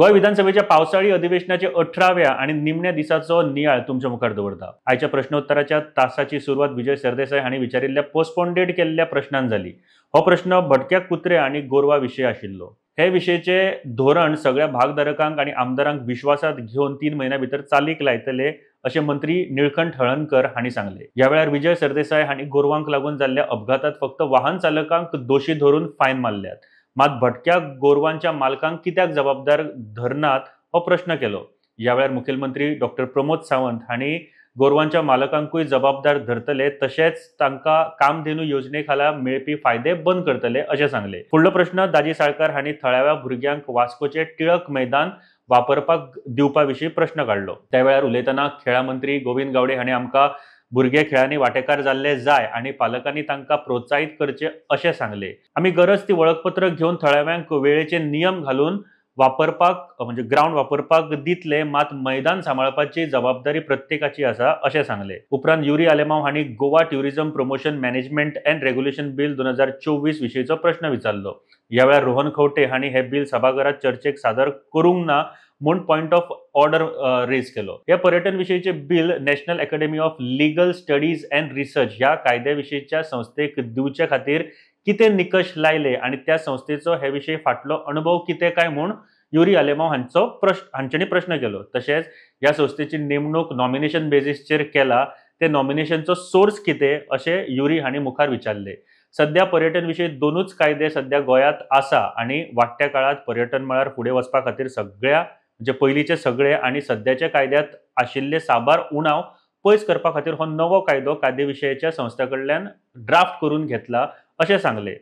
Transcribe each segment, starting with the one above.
गोय विधानसभेच्या पावसाळी अधिवेशनाचे अठराव्या आणि निमण्या दिसाचो नियाळ तुमच्या मुखार दवरता आयच्या प्रश्नोत्तराच्या तासाची सुरुवात विजय सरदेसाय हांणी विचारिल्ल्या पोस्टपोंडेड केल्ल्या प्रश्नान झाली हो प्रश्न भटक्या कुत्रे आणि गोरवा विषय आशिल्लो हे विषयचे धोरण सगळ्या भागधारकांक आणि आमदारांक विश्वासात घेऊन तीन महिन्या भितर चालीक लायतले असे मंत्री निळकंठ हळणकर हांणी सांगले ह्या वेळार विजय सरदेसाय हांणी गोरवांक लागून जाल्ल्या अपघातात फक्त वाहन चालकांक दोषी धरून फायन मारल्यात मात भटक्या गोरवांच्या मालकांक कित्याक जबाबदार धरनात हो प्रश्न केलो ह्या वेळार मुखेलमंत्री डॉक्टर प्रमोद सावंत हांणी गोरवांच्या मालकांकूय जबाबदार धरतले तशेंच तांकां कामधेनू योजने खाला मेळपी फायदे बंद करतले अशें सांगले फुडलो प्रश्न दाजी साळकार हांणी थळाव्या भुरग्यांक वास्कोचे टिळक मैदान वापरपाक दिवपा विशीं प्रश्न काडलो त्या वेळार उलयतना खेळा मंत्री गोविंद गावडे हांणी आमकां भुरगे खेळांनी वांटेकार जाल्ले जाय आणि पालकांनी तांकां प्रोत्साहीत करचे असे सांगले आम्ही गरज ती वळखपत्र घेवन थळाव्यांक वेळेचे नियम घालून वापरपाक म्हणजे ग्राउंड वापरपाक दितले मात मैदान सांबाळपाची जबाबदारी प्रत्येकाची असा असे सांगले उपरांत युरी आलेमाव हांणी Goa tourism promotion management and regulation bill दोन हजार चोवीस विशयीचो प्रश्न विचारलो ह्या रोहन खवटे हांणी हे बिल सभाघरात चर्चेक सादर करूंक ना म्हणून पॉईंट ऑफ ऑर्डर रेज केलो या पर्यटन विषयीचे bill national academy of legal studies and research ह्या कायद्याविषयीच्या संस्थेक दिवचे खातीर किती निकष लायले आणि त्या संस्थेचो हे विषयी फाटलो अनुभव किते काय म्हणून युरी आलेमांव हांचो प्रश्न हांच्यानी प्रश्न केलो तशेंच या संस्थेची नेमणूक नॉमिनेशन बेसिसचेर केला ते नॉमिनेशनचो सोर्स कितें असे युरी हांणी मुखार विचारले सध्या पर्यटन विशयी दोनूच कायदे सध्या गोयात आसा आणि वाडट्या काळात पर्यटन मळार फुडें वचपा खातीर सगळ्या म्हणजे पयलींचे सगळे आणि सध्याच्या कायद्यात आशिल्ले साबार उणाव पयस करपा खातीर हो नवो कायदो कायदेविशयाच्या संस्था कडल्यान ड्राफ्ट करून घेतला असे सांगले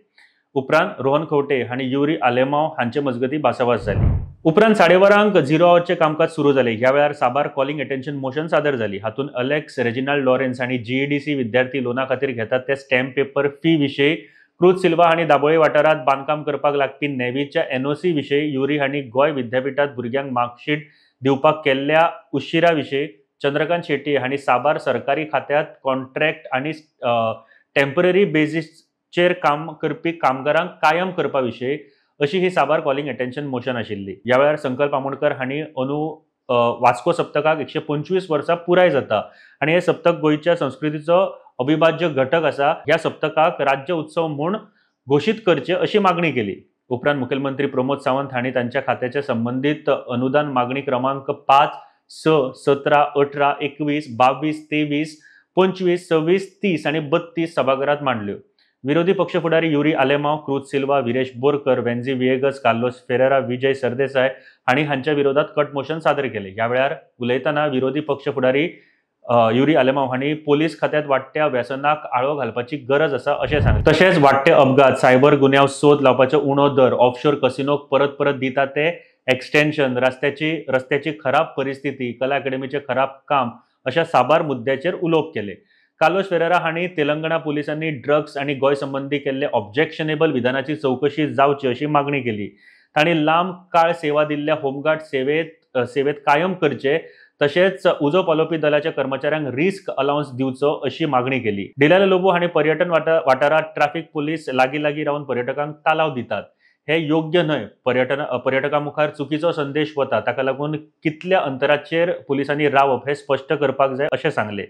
उपरांत रोहन खंवटे आणि युरी आलेमांव हांचे मजगती भासाभास जाली उपरांत झिरो आवरचे कामकाज सुरू झाले ह्या वेळार साबार कॉलिंग अटेन्शन मोशन सादर झाली हातून अलेक्स रेजिनाल्ड लॉरेन्स आणि जीईडीसी e विद्यार्थी लोना खातीर घेतात ते स्टॅम्प पेपर फी विशयी क्रूज सिल्वा आणि दाबोळे वाटारात बांधकाम करपाक लागपी नेवीच्या एनओसी विषयी युरी हांणी गोय विद्यापीठात भुरग्यांक मार्कशीट दिवपाक केल्ल्या उशिरा विशयी चंद्रकांत शेट्टी हांणी साबार सरकारी खात्यात कॉन्ट्रॅक्ट आनी टेम्पररी बेजीसचेर काम करपी कामगारांक कायम करपा विशयी अशी ही साबार कॉलिंग अटेन्शन मोशन आशिल्ली ह्या वेळार संकल्प आमोणकर हांणी अनु वास्को सप्तकाक एकशे पंचवीस वर्सां पुराय जाता आनी हे सप्तक गोंयच्या संस्कृतीचो अविभाज्य घटक असा ह्या सप्तकाक राज्य उत्सव म्हूण घोषित करचे अशी मागणी केली उपरांत मुखेलमंत्री प्रमोद सावंत हांणी तांच्या खात्याच्या संबंधित अनुदान मागणी क्रमांक पाच स सतरा अठरा एकवीस बावीस तेवीस पंचवीस सव्वीस तीस आणि बत्तीस सभागृहात मांडल्यो विरोधी पक्ष फुडारी युरी आलेमाव क्रुज सिल्वा विरेश बोरकर वेन्झी विएगस कार्लोस फेरेरा विजय सरदेसाय आणि हांच्या विरोधात कट मोशन सादर केले ह्या वेळार विरोधी पक्ष फुडारी युरी आलेमाव हांणी पोलीस खात्यात वाडट्या व्यसनाक आळो घालपाची गरज आसा अशें सांगलें तशेंच वाडटे अपघात सायबर गुन्यांव सोद लावपाचो उणो दर ऑफशोर कसिनोक परत परत दिता ते एक्सटेंशन रस्त्याची रस्त्याची खराब परिस्थिती कला अकादमीचें खराब काम अशा साबार मुद्द्याचेर उलोवप केले कालो फेरेरा हांणी तेलंगणा पोलिसांनी ड्रग्स आनी गोंय संबंधी केल्ले ऑब्जेक्शनेबल विधानाची चवकशी जावची अशी मागणी केली तांणी लांब काळ सेवा दिल्ल्या होमगार्ड सेवेत सेवेत कायम करचे तसेच उजो पालोपी दलाच्या कर्मचाऱ्यांना रिस्क अलाउन्स दिवचो अशी मागणी केली डिलाल लोबो हाणे पर्यटन वाटारात ट्रॅफिक पोलीस लागी लागी रावन पर्यटकांना तालाव दितात हे योग्य न्हय पर्यटन पर्यटकां मुखार चुकीचो संदेश वता ताका लागून कितल्या अंतराचेर पोलिसांनी रावप हे स्पष्ट करपाक जाय असे सांगले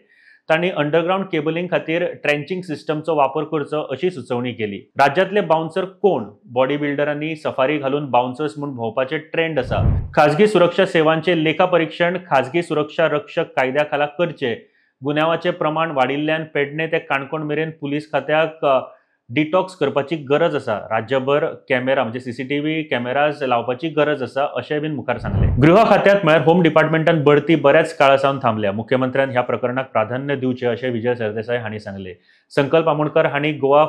तांणी अंडरग्राउंड केबलिंग खातीर ट्रेंचिंग सिस्टमचो वापर करचो अशी सुचोवणी केली राज्यातले बाउन्सर कोण बॉडी बिल्डरांनी सफारी घालून बाउन्सर्स म्हणून भोवपाचे ट्रेंड असा खाजगी सुरक्षा सेवांचे लेखा परीक्षण खाजगी सुरक्षा रक्षक कायद्याखाला करचे गुन्यावाचे प्रमाण वाडिल्ल्यान पेडणे ते काणकोण मेरेन पुलीस खात्याक डिटॉक्स करपाची गरज आसा राज्यभर कॅमेरा म्हणजे सीसीटीव्ही कॅमेरा लावपाची गरज आसा अशें बीन मुखार सांगले गृह खात्यात म्हळ्यार होम डिपार्टमेंटान बढती बऱ्याच काळा सावन थांबल्या मुख्यमंत्र्यान ह्या प्रकरणाक प्राधान्य दिवचे अशें विजय सरदेसाय हांणी सांगले संकल्प आमोणकर हांणी गोवा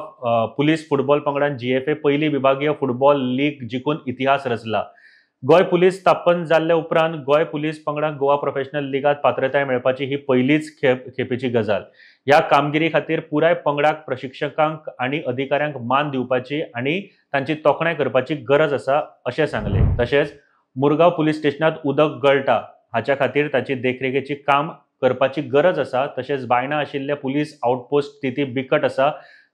पुलीस फुटबॉल पंगडान जीएफए पयली विभागीय फुटबॉल लीग जिखून इतिहास रचला गोय पुलीस स्थापन जाल्ले उपरांत गोय पुलीस पंगडाक गोवा प्रोफेशनल लिगात पात्रताय मेळपाची ही पहिलीच खेप खेपेची गजाल ह्या कामगिरी खातीर पुराय पंगडाक प्रशिक्षकांक आनी अधिकाऱ्यांक मान दिवपाची आनी तांची तोखणाय करपाची गरज आसा अशें सांगलें तशेंच मुरगांव पुलीस स्टेशनांत उदक गळटा हाच्या खातीर ताची देखरेखेची काम करपाची गरज आसा तशेंच बायणां आशिल्ले पुलीस आउटपोस्ट स्थिती बिकट आसा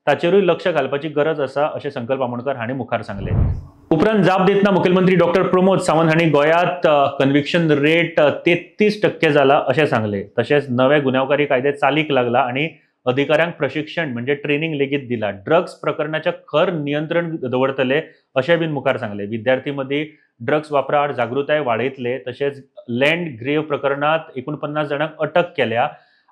ताचेरूय लक्ष घालपाची गरज आसा अशें संकल्प आमोणकर हांणी मुखार सांगलें उपरांत जाप देतना मुखेलमंत्री डॉक्टर प्रमोद सावंत हांणी गोयात कन्विक्शन रेट तेत्तीस टक्के जाला अशें सांगलें तशेंच नवे गुन्यांवकारी कायदे चालीक लागला आनी अधिकाऱ्यांक प्रशिक्षण म्हणजे ट्रेनिंग लेगीत दिला ड्रग्स प्रकरणाचें खर नियंत्रण दवरतले अशें बीन मुखार सांगले विद्यार्थी मदीं ड्रग्स आड जागृताय वाडयतले तशेंच लँड ग्रेव प्रकरणात एकोणपन्नास जाणांक अटक केल्या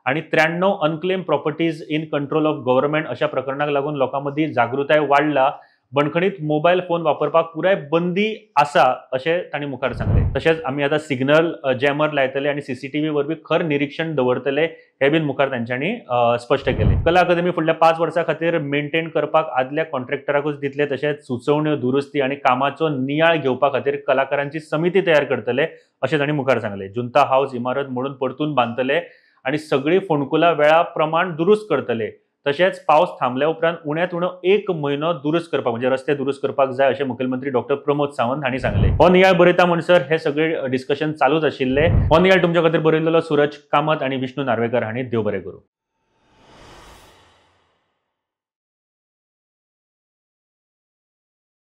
आणि त्र्याण्णव unclaimed properties in control of government अशा प्रकरणाक लागून लोकां मदीं जागृताय वाडला बणखणीत मोबाईल फोन वापरपाक पुराय बंदी आसा असे तांणी मुखार सांगले तसेच आम्ही आता सिग्नल जॅमर लायतले आणि सीसीटीव्ही वरवीं खर निरीक्षण दवरतले हे बीन मुखार त्यांच्यानी स्पष्ट केले कला अकादमी फुडल्या पाच वर्षा खातीर मेंटेन करपाक आदल्या कॉन्ट्रॅक्टराकूच दितले तसेच सुचोवण्यो दुरुस्ती आणि कामाचो नियाळ घेवपा खातीर कलाकारांची समिती तयार करतले असे ताणी मुखार सांगले जुंता हाऊस इमारत म्हणून परतून बांधतले आणि सगळी फोणकुला वेळा प्रमाण दुरुस्त करतले तसेच पाऊस थांबल्या उपरांत उण्यांत उणो एक म्हयनो दुरुस्त करपाक म्हणजे रस्ते दुरुस्त करपाक जाय अशें मुखेलमंत्री डॉक्टर प्रमोद सावंत हांणी सांगले हो नियाळ बरयता म्हणसर हे सगळे डिस्कशन चालूच आशिल्ले हो नियाळ तुमच्या खातीर बरयलेलो सूरज कामत आणि विष्णू नार्वेकर हांणी देव बरें करूं